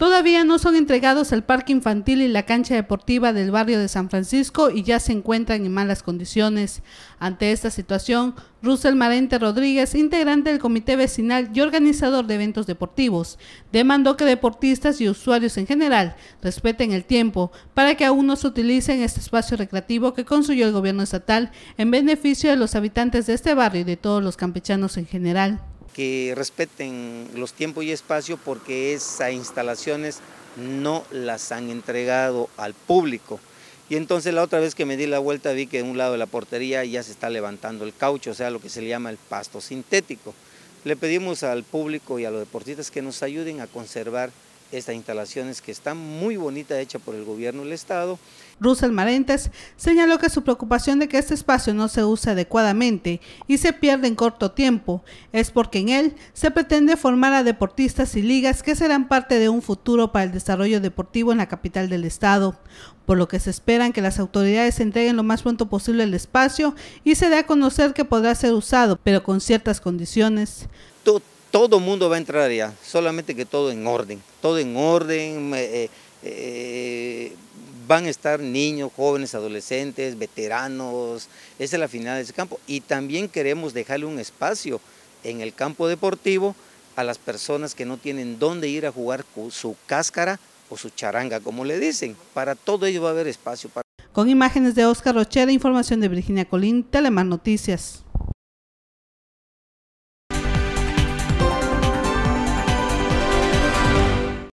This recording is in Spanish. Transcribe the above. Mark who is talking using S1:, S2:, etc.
S1: Todavía no son entregados al parque infantil y la cancha deportiva del barrio de San Francisco y ya se encuentran en malas condiciones. Ante esta situación, Russell Marente Rodríguez, integrante del comité vecinal y organizador de eventos deportivos, demandó que deportistas y usuarios en general respeten el tiempo para que aún no se utilicen este espacio recreativo que construyó el gobierno estatal en beneficio de los habitantes de este barrio y de todos los campechanos en general
S2: que respeten los tiempos y espacio porque esas instalaciones no las han entregado al público. Y entonces la otra vez que me di la vuelta vi que en un lado de la portería ya se está levantando el caucho, o sea, lo que se le llama el pasto sintético. Le pedimos al público y a los deportistas que nos ayuden a conservar estas instalaciones que están muy bonitas hechas por el gobierno del estado.
S1: Russell Marentes señaló que su preocupación de que este espacio no se use adecuadamente y se pierde en corto tiempo es porque en él se pretende formar a deportistas y ligas que serán parte de un futuro para el desarrollo deportivo en la capital del estado, por lo que se esperan que las autoridades entreguen lo más pronto posible el espacio y se dé a conocer que podrá ser usado, pero con ciertas condiciones
S2: todo mundo va a entrar allá, solamente que todo en orden, todo en orden, eh, eh, van a estar niños, jóvenes, adolescentes, veteranos, esa es la final de ese campo. Y también queremos dejarle un espacio en el campo deportivo a las personas que no tienen dónde ir a jugar su cáscara o su charanga, como le dicen. Para todo ello va a haber espacio. Para...
S1: Con imágenes de Oscar Rochera, información de Virginia Colín, Telemar Noticias.